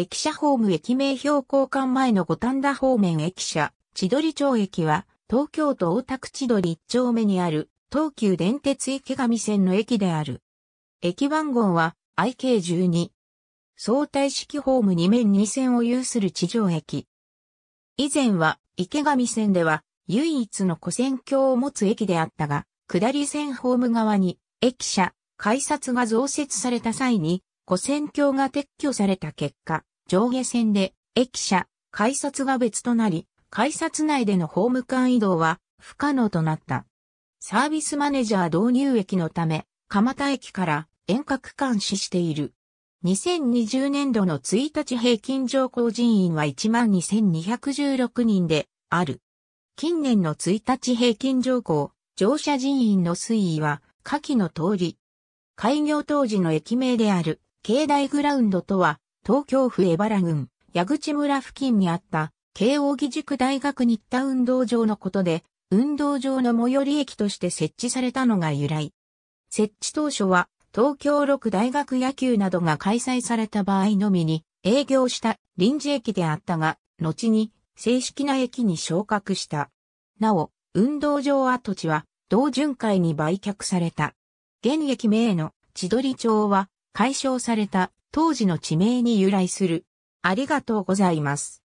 駅舎ホーム駅名標交換前の五反田方面駅舎、千鳥町駅は、東京都大田区千鳥1丁目にある、東急電鉄池上線の駅である。駅番号は IK12。相対式ホーム2面2線を有する地上駅。以前は池上線では唯一の古線橋を持つ駅であったが、下り線ホーム側に駅舎、改札が増設された際に、古線橋が撤去された結果、上下線で、駅舎、改札が別となり、改札内でのホーム間移動は不可能となった。サービスマネージャー導入駅のため、蒲田駅から遠隔監視している。2020年度の1日平均乗降人員は12,216人である。近年の1日平均乗降、乗車人員の推移は下記の通り。開業当時の駅名である、境内グラウンドとは東京府江原郡、矢口村付近にあった、慶応義塾大学日田運動場のことで、運動場の最寄り駅として設置されたのが由来。設置当初は、東京六大学野球などが開催された場合のみに、営業した臨時駅であったが、後に正式な駅に昇格した。なお、運動場跡地は、同巡回に売却された。現役名の千鳥町は、解消された当時の地名に由来する。ありがとうございます。